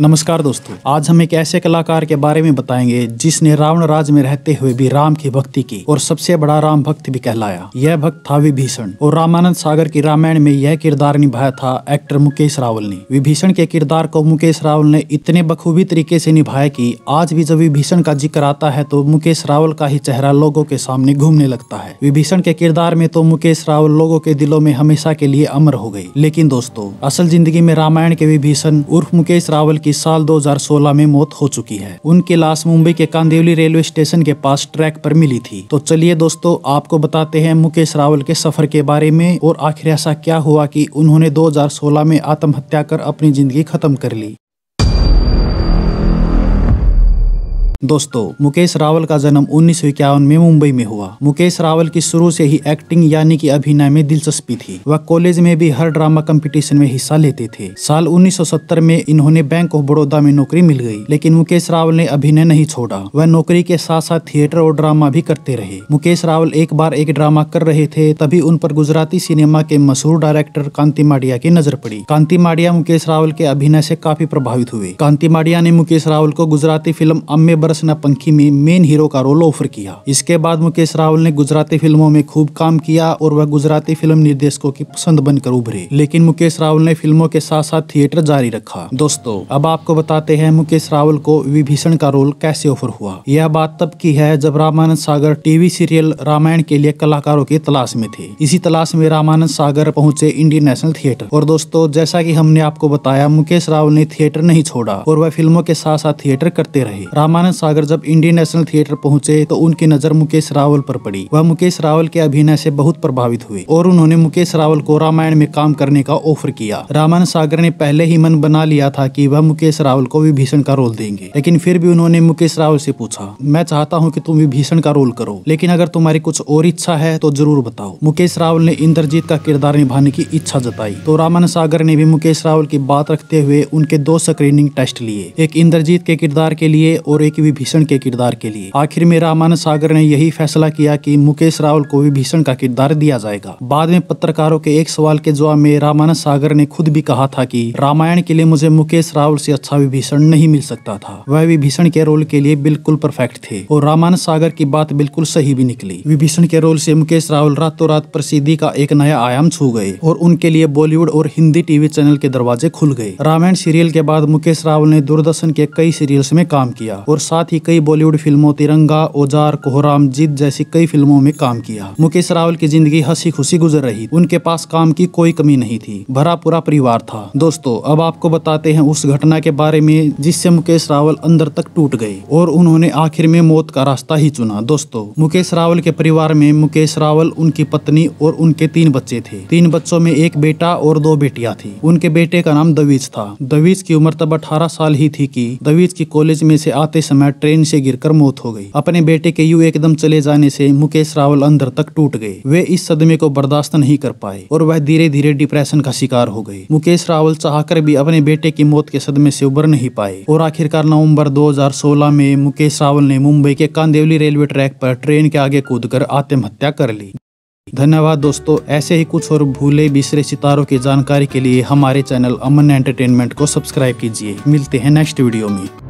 नमस्कार दोस्तों आज हम एक ऐसे कलाकार के बारे में बताएंगे जिसने रावण राज में रहते हुए भी राम की भक्ति की और सबसे बड़ा राम भक्त भी कहलाया यह भक्त था विभीषण और रामानंद सागर की रामायण में यह किरदार निभाया था एक्टर मुकेश रावल ने विभीषण के किरदार को मुकेश रावल ने इतने बखूबी तरीके से निभाया की आज भी जब विभीषण का जिक्र आता है तो मुकेश रावल का ही चेहरा लोगों के सामने घूमने लगता है विभीषण के किरदार में तो मुकेश रावल लोगों के दिलों में हमेशा के लिए अमर हो गयी लेकिन दोस्तों असल जिंदगी में रामायण के विभीषण उर्फ मुकेश रावल की साल 2016 में मौत हो चुकी है उनकी लाश मुंबई के कांदेवली रेलवे स्टेशन के पास ट्रैक पर मिली थी तो चलिए दोस्तों आपको बताते हैं मुकेश रावल के सफर के बारे में और आखिर ऐसा क्या हुआ कि उन्होंने 2016 में आत्महत्या कर अपनी जिंदगी खत्म कर ली दोस्तों मुकेश रावल का जन्म उन्नीस में मुंबई में हुआ मुकेश रावल की शुरू से ही एक्टिंग यानी कि अभिनय में दिलचस्पी थी वह कॉलेज में भी हर ड्रामा कंपटीशन में हिस्सा लेते थे साल 1970 में इन्होंने बैंक ऑफ बड़ौदा में नौकरी मिल गई लेकिन मुकेश रावल ने अभिनय नहीं छोड़ा वह नौकरी के साथ साथ थिएटर और ड्रामा भी करते रहे मुकेश रावल एक बार एक ड्रामा कर रहे थे तभी उन पर गुजराती सिनेमा के मशहूर डायरेक्टर कांति माडिया की नजर पड़ी कांति माडिया मुकेश रावल के अभिनय से काफी प्रभावित हुए कांति माडिया ने मुकेश रावल को गुजराती फिल्म अम्बे बर ने पंखी में मेन हीरो का रोल ऑफर किया इसके बाद मुकेश रावल ने गुजराती फिल्मों में खूब काम किया और वह गुजराती फिल्म निर्देशकों की पसंद बनकर उभरे लेकिन मुकेश रावल ने फिल्मों के साथ साथ थिएटर जारी रखा दोस्तों अब आपको बताते हैं मुकेश रावल को विभीषण का रोल कैसे ऑफर हुआ यह बात तब की है जब रामानंद सागर टीवी सीरियल रामायण के लिए कलाकारों की तलाश में थे इसी तलाश में रामानंद सागर पहुंचे इंडियन नेशनल थिएटर और दोस्तों जैसा की हमने आपको बताया मुकेश रावल ने थिएटर नहीं छोड़ा और वह फिल्मों के साथ साथ थिएटर करते रहे रामानंद सागर जब इंडियन नेशनल थिएटर पहुंचे तो उनकी नजर मुकेश रावल पर पड़ी वह मुकेश रावल के अभिनय से बहुत प्रभावित हुए और उन्होंने मुकेश रावल को रामायण में काम करने का ऑफर किया रामायण सागर ने पहले ही मन बना लिया था की वह मुकेश रावल को विभीषण का रोल देंगे लेकिन फिर भी उन्होंने मुकेश रावल से पूछा मैं चाहता हूँ की तुम विभीषण का रोल करो लेकिन अगर तुम्हारी कुछ और इच्छा है तो जरूर बताओ मुकेश रावल ने इंद्रजीत का किरदार निभाने की इच्छा जताई तो रामन सागर ने भी मुकेश रावल की बात रखते हुए उनके दो स्क्रीनिंग टेस्ट लिए एक इंद्रजीत के किरदार के लिए और एक भी विभीषण के किरदार के लिए आखिर में रामानंद सागर ने यही फैसला किया कि मुकेश रावल को विभीषण का किरदार दिया जाएगा बाद में पत्रकारों के एक सवाल के जवाब में रामानंद सागर ने खुद भी कहा था कि रामायण के लिए मुझे मुकेश रावल से अच्छा विभीषण नहीं मिल सकता था वह विभीषण के रोल के लिए बिल्कुल परफेक्ट थे और रामानंद सागर की बात बिल्कुल सही भी निकली विभीषण के रोल से मुकेश रावल रातों रात प्रसिद्धि का एक नया आयाम छू गए और उनके लिए बॉलीवुड और हिंदी टीवी चैनल के दरवाजे खुल गए रामायण सीरियल के बाद मुकेश रावल ने दूरदर्शन के कई सीरियल्स में काम किया और साथ ही कई बॉलीवुड फिल्मों तिरंगा औजार कोहराम जीत जैसी कई फिल्मों में काम किया मुकेश रावल की जिंदगी हंसी खुशी गुजर रही उनके पास काम की कोई कमी नहीं थी भरा पूरा परिवार था दोस्तों अब आपको बताते हैं उस घटना के बारे में जिससे मुकेश रावल अंदर तक टूट गए और उन्होंने आखिर में मौत का रास्ता ही चुना दोस्तों मुकेश रावल के परिवार में मुकेश रावल उनकी पत्नी और उनके तीन बच्चे थे तीन बच्चों में एक बेटा और दो बेटिया थी उनके बेटे का नाम दवीज था दवीज की उम्र तब अठारह साल ही थी की दवीज की कॉलेज में से आते समय समय ट्रेन से गिरकर मौत हो गई अपने बेटे के यू एकदम चले जाने से मुकेश रावल अंदर तक टूट गए वे इस सदमे को बर्दाश्त नहीं कर पाए और वह धीरे धीरे डिप्रेशन का शिकार हो गए मुकेश रावल चाहकर भी अपने बेटे की मौत के सदमे से उबर नहीं पाए और आखिरकार नवंबर 2016 में मुकेश रावल ने मुंबई के कांदेवली रेलवे ट्रैक पर ट्रेन के आगे कूदकर आत्महत्या कर ली धन्यवाद दोस्तों ऐसे ही कुछ और भूले बिसरे सितारों की जानकारी के लिए हमारे चैनल अमन एंटरटेनमेंट को सब्सक्राइब कीजिए मिलते हैं नेक्स्ट वीडियो में